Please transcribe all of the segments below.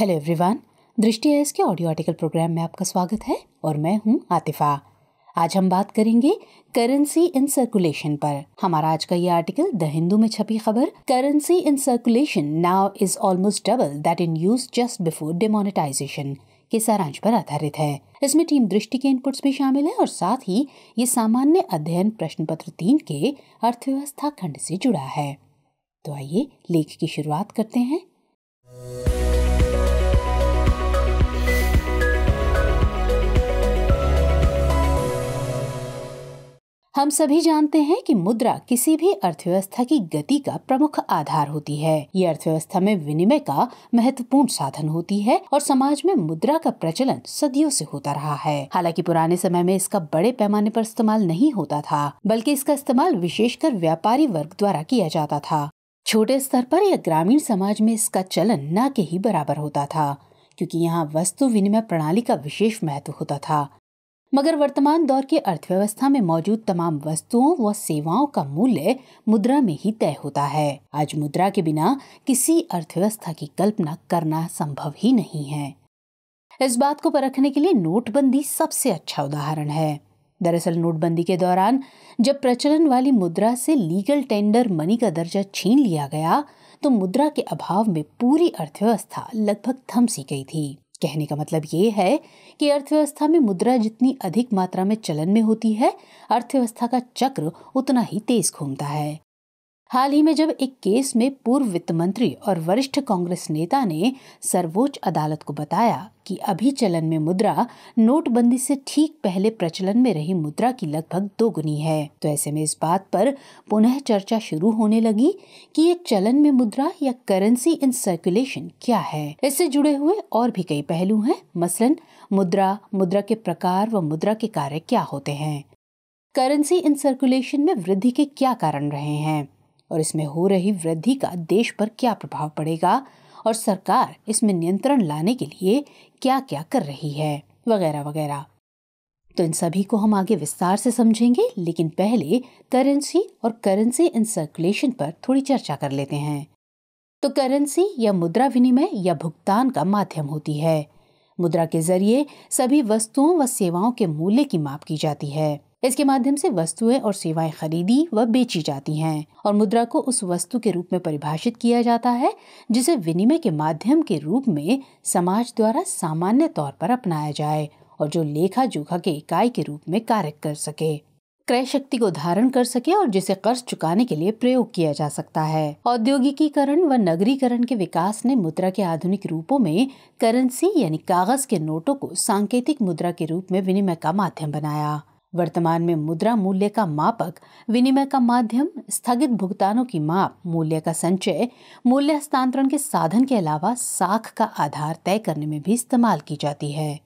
Hello everyone Drishti एस के audio article program में आपका स्वागत है और मैं हूं आतिफा आज हम बात करेंगे करेंसी इन सर्कुलेशन पर हमारा आज का ये आर्टिकल द हिंदू में छपी खबर currency in circulation now is almost double that in use just before demonetisation के सारांश पर आधारित है इसमें टीम दृष्टि के इनपुट्स भी शामिल है और साथ ही ये सामान्य अध्ययन प्रश्न पत्र तीन के अर्थव्यवस्था खंड से जुड़ा है तो आइए लेख की शुरुआत करते हैं हम सभी जानते हैं कि मुद्रा किसी भी अर्थव्यवस्था की गति का प्रमुख आधार होती है ये अर्थव्यवस्था में विनिमय का महत्वपूर्ण साधन होती है और समाज में मुद्रा का प्रचलन सदियों से होता रहा है हालांकि पुराने समय में इसका बड़े पैमाने पर इस्तेमाल नहीं होता था बल्कि इसका इस्तेमाल विशेषकर व्यापारी वर्ग द्वारा किया जाता था छोटे स्तर पर या ग्रामीण समाज में इसका चलन न के ही बराबर होता था क्योंकि यहाँ वस्तु विनिमय प्रणाली का विशेष महत्व होता था मगर वर्तमान दौर की अर्थव्यवस्था में मौजूद तमाम वस्तुओं व सेवाओं का मूल्य मुद्रा में ही तय होता है आज मुद्रा के बिना किसी अर्थव्यवस्था की कल्पना करना संभव ही नहीं है इस बात को परखने के लिए नोटबंदी सबसे अच्छा उदाहरण है दरअसल नोटबंदी के दौरान जब प्रचलन वाली मुद्रा से लीगल टेंडर मनी का दर्जा छीन लिया गया तो मुद्रा के अभाव में पूरी अर्थव्यवस्था लगभग थमसी गई थी कहने का मतलब ये है कि अर्थव्यवस्था में मुद्रा जितनी अधिक मात्रा में चलन में होती है अर्थव्यवस्था का चक्र उतना ही तेज घूमता है हाल ही में जब एक केस में पूर्व वित्त मंत्री और वरिष्ठ कांग्रेस नेता ने सर्वोच्च अदालत को बताया कि अभी चलन में मुद्रा नोटबंदी से ठीक पहले प्रचलन में रही मुद्रा की लगभग दोगुनी है तो ऐसे में इस बात पर पुनः चर्चा शुरू होने लगी कि ये चलन में मुद्रा या करेंसी इन सर्कुलेशन क्या है इससे जुड़े हुए और भी कई पहलू हैं मसलन मुद्रा मुद्रा के प्रकार व मुद्रा के कार्य क्या होते हैं करेंसी इन सर्कुलेशन में वृद्धि के क्या कारण रहे हैं और इसमें हो रही वृद्धि का देश पर क्या प्रभाव पड़ेगा और सरकार इसमें नियंत्रण लाने के लिए क्या क्या कर रही है वगैरह वगैरह तो इन सभी को हम आगे विस्तार से समझेंगे लेकिन पहले करेंसी और करेंसी इन सर्कुलेशन पर थोड़ी चर्चा कर लेते हैं तो करेंसी या मुद्रा विनिमय या भुगतान का माध्यम होती है मुद्रा के जरिए सभी वस्तुओं व सेवाओं के मूल्य की माप की जाती है इसके माध्यम से वस्तुएं और सेवाएं खरीदी व बेची जाती हैं और मुद्रा को उस वस्तु के रूप में परिभाषित किया जाता है जिसे विनिमय के माध्यम के रूप में समाज द्वारा सामान्य तौर पर अपनाया जाए और जो लेखा जोखा के इकाई के रूप में कार्य कर सके क्रय शक्ति को धारण कर सके और जिसे कर्ज चुकाने के लिए प्रयोग किया जा सकता है औद्योगिकीकरण व नगरीकरण के विकास ने मुद्रा के आधुनिक रूपों में करेंसी यानी कागज के नोटों को सांकेतिक मुद्रा के रूप में विनिमय का माध्यम बनाया वर्तमान में मुद्रा मूल्य का मापक विनिमय का माध्यम स्थगित भुगतानों की माप मूल्य का संचय मूल्य हस्तांतरण के साधन के अलावा साख का आधार तय करने में भी इस्तेमाल की जाती है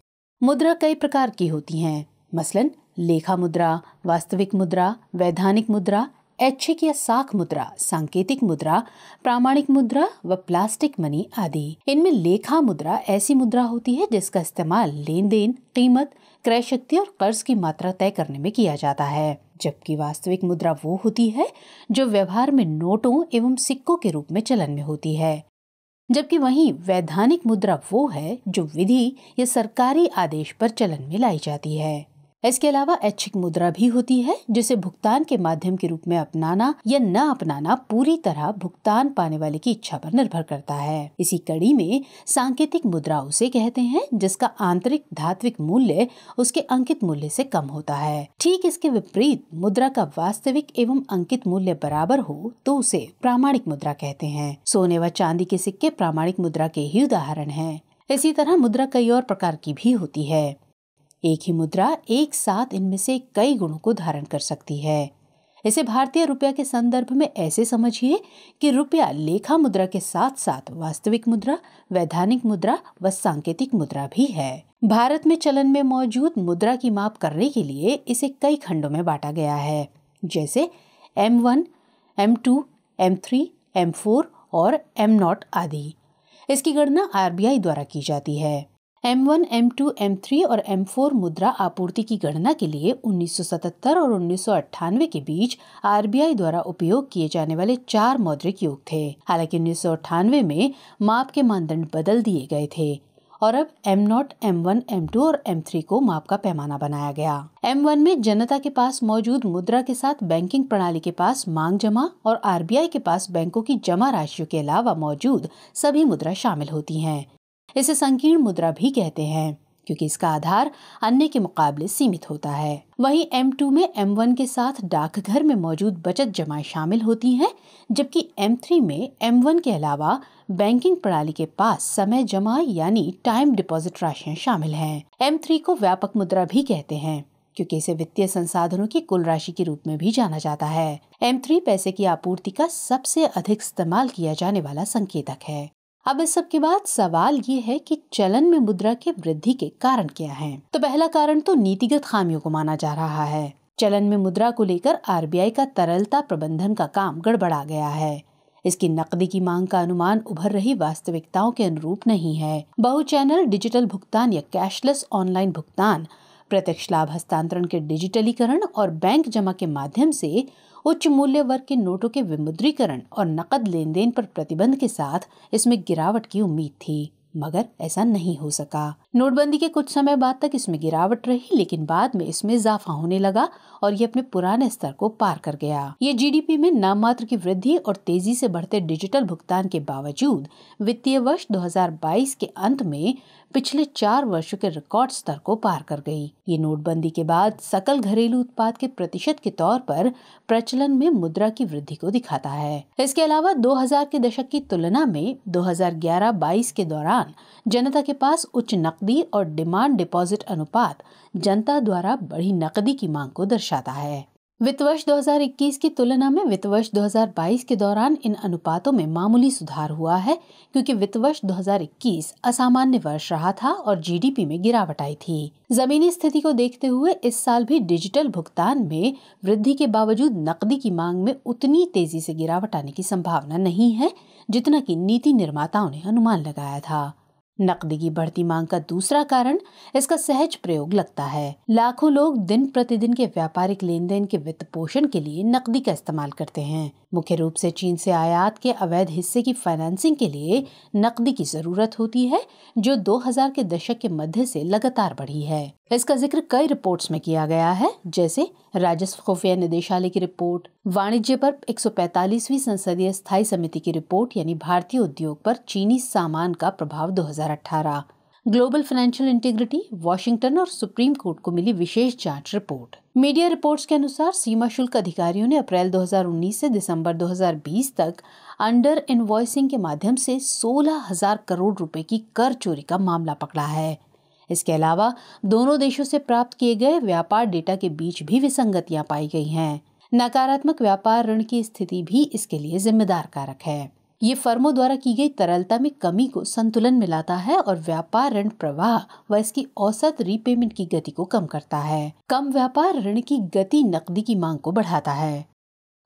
मुद्रा कई प्रकार की होती हैं मसलन लेखा मुद्रा वास्तविक मुद्रा वैधानिक मुद्रा ऐच्छिक या साख मुद्रा सांकेतिक मुद्रा प्रामाणिक मुद्रा व प्लास्टिक मनी आदि इनमें लेखा मुद्रा ऐसी मुद्रा होती है जिसका इस्तेमाल लेन देन कीमत क्रय शक्ति और कर्ज की मात्रा तय करने में किया जाता है जबकि वास्तविक मुद्रा वो होती है जो व्यवहार में नोटों एवं सिक्कों के रूप में चलन में होती है जबकि वही वैधानिक मुद्रा वो है जो विधि या सरकारी आदेश पर चलन में लाई जाती है इसके अलावा ऐच्छिक मुद्रा भी होती है जिसे भुगतान के माध्यम के रूप में अपनाना या न अपनाना पूरी तरह भुगतान पाने वाले की इच्छा पर निर्भर करता है इसी कड़ी में सांकेतिक मुद्रा उसे कहते हैं जिसका आंतरिक धात्विक मूल्य उसके अंकित मूल्य से कम होता है ठीक इसके विपरीत मुद्रा का वास्तविक एवं अंकित मूल्य बराबर हो तो उसे प्रामाणिक मुद्रा कहते हैं सोने व चांदी के सिक्के प्रामाणिक मुद्रा के ही उदाहरण है इसी तरह मुद्रा कई और प्रकार की भी होती है एक ही मुद्रा एक साथ इनमें से कई गुणों को धारण कर सकती है इसे भारतीय रुपया के संदर्भ में ऐसे समझिए कि रुपया लेखा मुद्रा के साथ साथ वास्तविक मुद्रा वैधानिक मुद्रा व सांकेतिक मुद्रा भी है भारत में चलन में मौजूद मुद्रा की माप करने के लिए इसे कई खंडों में बांटा गया है जैसे M one M two M three M four और एम आदि इसकी गणना आरबीआई द्वारा की जाती है M M one two M three और एम फोर मुद्रा आपूर्ति की गणना के लिए 1977 और उन्नीस के बीच आर द्वारा उपयोग किए जाने वाले चार मौद्रिक योग थे हालांकि उन्नीस में माप के मानदंड बदल दिए गए थे और अब M M nought one M two और एम थ्री को माप का पैमाना बनाया गया एम वन में जनता के पास मौजूद मुद्रा के साथ बैंकिंग प्रणाली के पास मांग जमा और आरबीआई के पास बैंकों की जमा राशियों के अलावा मौजूद सभी मुद्रा शामिल होती हैं। इसे संकीर्ण मुद्रा भी कहते हैं क्योंकि इसका आधार अन्य के मुकाबले सीमित होता है वही एम टू में एम वन के साथ डाकघर में मौजूद बचत जमाएं शामिल होती हैं जबकि एम थ्री में एम वन के अलावा बैंकिंग प्रणाली के पास समय जमा यानी टाइम डिपॉजिट राशियां शामिल हैं थ्री को व्यापक मुद्रा भी कहते हैं क्योंकि इसे वित्तीय संसाधनों की कुल राशि के रूप में भी जाना जाता है एम थ्री पैसे की आपूर्ति का सबसे अधिक इस्तेमाल किया जाने वाला संकेतक है अब इस सब के बाद सवाल ये है कि चलन में मुद्रा के वृद्धि के कारण क्या हैं? तो पहला कारण तो नीतिगत खामियों को माना जा रहा है चलन में मुद्रा को लेकर आर का तरलता प्रबंधन का काम गड़बड़ा गया है इसकी नकदी की मांग का अनुमान उभर रही वास्तविकताओं के अनुरूप नहीं है बहुचैनल डिजिटल भुगतान या कैशलेस ऑनलाइन भुगतान प्रत्यक्ष लाभ हस्तांतरण के डिजिटलीकरण और बैंक जमा के माध्यम से उच्च मूल्य वर्ग के नोटों के विमुद्रीकरण और नकद लेन देन पर प्रतिबंध के साथ इसमें गिरावट की उम्मीद थी मगर ऐसा नहीं हो सका नोटबंदी के कुछ समय बाद तक इसमें गिरावट रही लेकिन बाद में इसमें इजाफा होने लगा और ये अपने पुराने स्तर को पार कर गया ये जीडीपी में नाम मात्र की वृद्धि और तेजी से बढ़ते डिजिटल भुगतान के बावजूद वित्तीय वर्ष 2022 के अंत में पिछले चार वर्षों के रिकॉर्ड स्तर को पार कर गई ये नोटबंदी के बाद सकल घरेलू उत्पाद के प्रतिशत के तौर पर प्रचलन में मुद्रा की वृद्धि को दिखाता है इसके अलावा 2000 के दशक की तुलना में 2011-22 के दौरान जनता के पास उच्च नकदी और डिमांड डिपॉजिट अनुपात जनता द्वारा बढ़ी नकदी की मांग को दर्शाता है वित्त वर्ष 2021 की तुलना में वित्त वर्ष 2022 के दौरान इन अनुपातों में मामूली सुधार हुआ है क्योंकि वित्त वर्ष 2021 असामान्य वर्ष रहा था और जीडीपी में गिरावट आई थी जमीनी स्थिति को देखते हुए इस साल भी डिजिटल भुगतान में वृद्धि के बावजूद नकदी की मांग में उतनी तेजी से गिरावट आने की संभावना नहीं है जितना की नीति निर्माताओं ने अनुमान लगाया था नकदी की बढ़ती मांग का दूसरा कारण इसका सहज प्रयोग लगता है लाखों लोग दिन प्रतिदिन के व्यापारिक लेन देन के वित्त पोषण के लिए नकदी का इस्तेमाल करते हैं मुख्य रूप से चीन से आयात के अवैध हिस्से की फाइनेंसिंग के लिए नकदी की जरूरत होती है जो 2000 के दशक के मध्य से लगातार बढ़ी है इसका जिक्र कई रिपोर्ट्स में किया गया है जैसे राजस्व खुफिया निदेशालय की रिपोर्ट वाणिज्य पर 145वीं संसदीय स्थायी समिति की रिपोर्ट यानी भारतीय उद्योग पर चीनी सामान का प्रभाव 2000 2018 ग्लोबल फाइनेंशियल इंटीग्रिटी वॉशिंगटन और सुप्रीम कोर्ट को मिली विशेष जांच रिपोर्ट मीडिया रिपोर्ट्स के अनुसार सीमा शुल्क अधिकारियों ने अप्रैल 2019 से दिसंबर 2020 तक अंडर इन्वॉइसिंग के माध्यम से हजार करोड़ रुपए की कर चोरी का मामला पकड़ा है इसके अलावा दोनों देशों से प्राप्त किए गए व्यापार डेटा के बीच भी विसंगतियां पाई गई हैं नकारात्मक व्यापार ऋण की स्थिति भी इसके लिए जिम्मेदार कारक है ये फर्मों द्वारा की गई तरलता में कमी को संतुलन में लाता है और व्यापार ऋण प्रवाह व इसकी औसत रीपेमेंट की गति को कम करता है कम व्यापार ऋण की गति नकदी की मांग को बढ़ाता है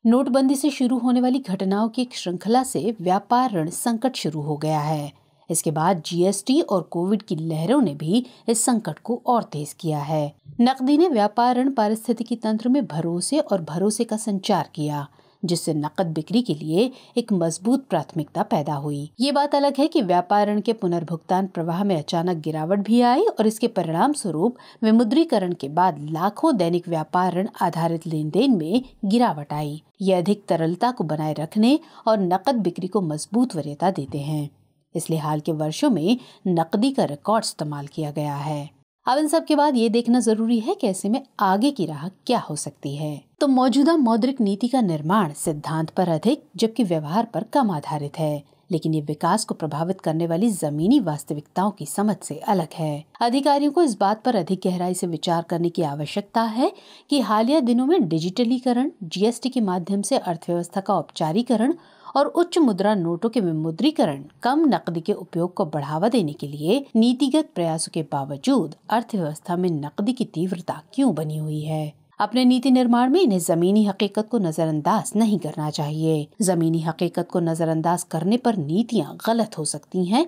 नोटबंदी से शुरू होने वाली घटनाओं की एक श्रृंखला से व्यापार ऋण संकट शुरू हो गया है इसके बाद जीएसटी और कोविड की लहरों ने भी इस संकट को और तेज किया है नकदी ने व्यापार ऋण पारिस्थितिकी तंत्र में भरोसे और भरोसे का संचार किया जिससे नकद बिक्री के लिए एक मजबूत प्राथमिकता पैदा हुई ये बात अलग है कि व्यापार ऋण के पुनर्भुगतान प्रवाह में अचानक गिरावट भी आई और इसके परिणाम स्वरूप विमुद्रीकरण के बाद लाखों दैनिक व्यापार ऋण आधारित लेन देन में गिरावट आई ये अधिक तरलता को बनाए रखने और नकद बिक्री को मजबूत वरीयता देते हैं इसलिए हाल के वर्षों में नकदी का रिकॉर्ड इस्तेमाल किया गया है अब इन सब के बाद ये देखना जरूरी है कि ऐसे में आगे की राह क्या हो सकती है तो मौजूदा मौद्रिक नीति का निर्माण सिद्धांत पर अधिक जबकि व्यवहार पर कम आधारित है लेकिन ये विकास को प्रभावित करने वाली जमीनी वास्तविकताओं की समझ से अलग है अधिकारियों को इस बात पर अधिक गहराई से विचार करने की आवश्यकता है कि हालिया दिनों में डिजिटलीकरण जीएसटी के माध्यम से अर्थव्यवस्था का औपचारीकरण और उच्च मुद्रा नोटों के विमुद्रीकरण कम नकदी के उपयोग को बढ़ावा देने के लिए नीतिगत प्रयासों के बावजूद अर्थव्यवस्था में नकदी की तीव्रता क्यों बनी हुई है अपने नीति निर्माण में इन्हें जमीनी हकीकत को नजरअंदाज नहीं करना चाहिए जमीनी हकीकत को नजरअंदाज करने पर नीतियाँ गलत हो सकती हैं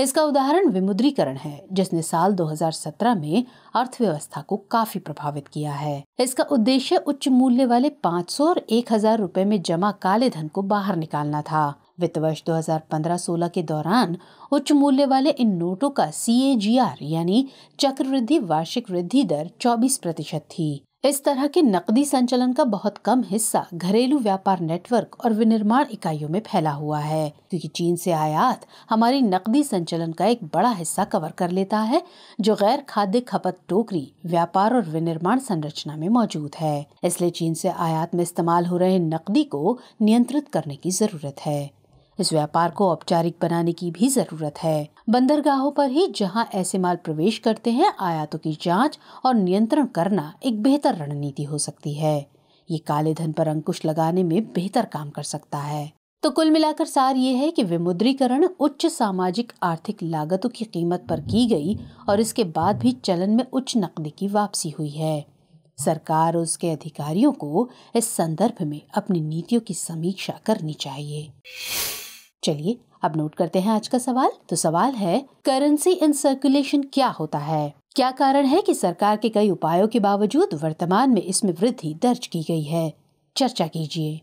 इसका उदाहरण विमुद्रीकरण है जिसने साल 2017 में अर्थव्यवस्था को काफी प्रभावित किया है इसका उद्देश्य उच्च मूल्य वाले 500 और 1000 रुपए में जमा काले धन को बाहर निकालना था वित्त वर्ष 2015-16 के दौरान उच्च मूल्य वाले इन नोटों का सी यानी चक्रवृद्धि वार्षिक वृद्धि दर 24 प्रतिशत थी इस तरह के नकदी संचलन का बहुत कम हिस्सा घरेलू व्यापार नेटवर्क और विनिर्माण इकाइयों में फैला हुआ है क्योंकि चीन से आयात हमारी नकदी संचलन का एक बड़ा हिस्सा कवर कर लेता है जो गैर खाद्य खपत टोकरी व्यापार और विनिर्माण संरचना में मौजूद है इसलिए चीन से आयात में इस्तेमाल हो रहे नकदी को नियंत्रित करने की जरूरत है इस व्यापार को औपचारिक बनाने की भी जरूरत है बंदरगाहों पर ही जहां ऐसे माल प्रवेश करते हैं आयातों की जांच और नियंत्रण करना एक बेहतर रणनीति हो सकती है ये काले धन पर अंकुश लगाने में बेहतर काम कर सकता है तो कुल मिलाकर सार ये है कि विमुद्रीकरण उच्च सामाजिक आर्थिक लागतों की कीमत पर की गई और इसके बाद भी चलन में उच्च नकदी की वापसी हुई है सरकार और उसके अधिकारियों को इस संदर्भ में अपनी नीतियों की समीक्षा करनी चाहिए चलिए अब नोट करते हैं आज का सवाल तो सवाल है करेंसी इन सर्कुलेशन क्या होता है क्या कारण है कि सरकार के कई उपायों के बावजूद वर्तमान में इसमें वृद्धि दर्ज की गई है चर्चा कीजिए